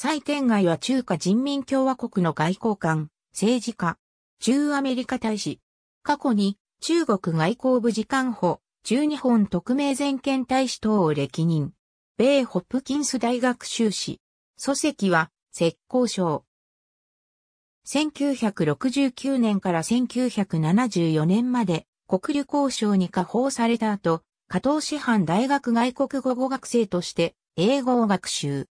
蔡天外は中華人民共和国の外交官、政治家、中アメリカ大使。過去に中国外交部次官補、中日本特命全権大使等を歴任。米ホップキンス大学修士。祖籍は、浙江省。1969年から1974年まで国旅交渉に下放された後、加藤師範大学外国語語学生として英語を学習。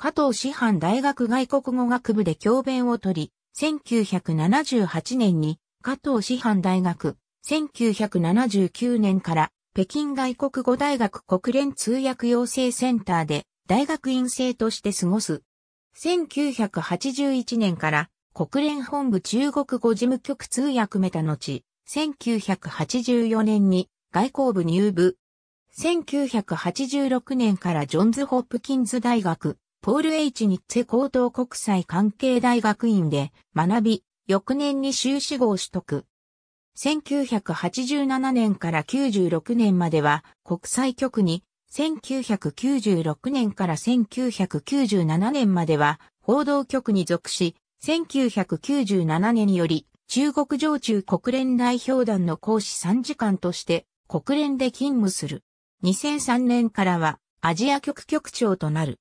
加藤師範大学外国語学部で教鞭を取り、1978年に加藤師範大学、1979年から北京外国語大学国連通訳養成センターで大学院生として過ごす。1981年から国連本部中国語事務局通訳メタ後、1984年に外交部入部。1986年からジョンズ・ホップキンズ大学ポール・ H・ ニッツェ高等国際関係大学院で学び、翌年に修士号取得。1987年から96年までは国際局に、1996年から1997年までは報道局に属し、1997年により中国常駐国連代表団の講師参事官として国連で勤務する。2003年からはアジア局局長となる。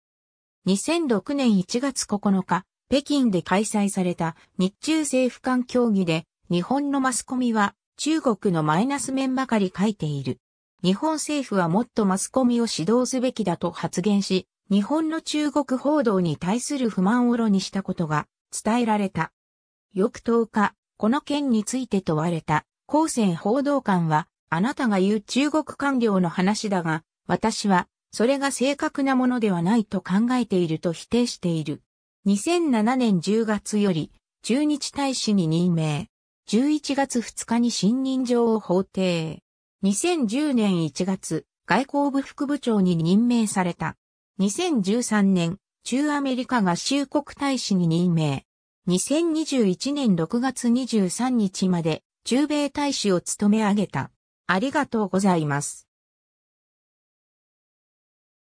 2006年1月9日、北京で開催された日中政府間協議で、日本のマスコミは中国のマイナス面ばかり書いている。日本政府はもっとマスコミを指導すべきだと発言し、日本の中国報道に対する不満を露にしたことが伝えられた。翌10日、この件について問われた、高専報道官は、あなたが言う中国官僚の話だが、私はそれが正確なものではないと考えていると否定している。2007年10月より、駐日大使に任命。11月2日に信任状を法定。2010年1月、外交部副部長に任命された。2013年、中アメリカ合衆国大使に任命。2021年6月23日まで、中米大使を務め上げた。ありがとうございます。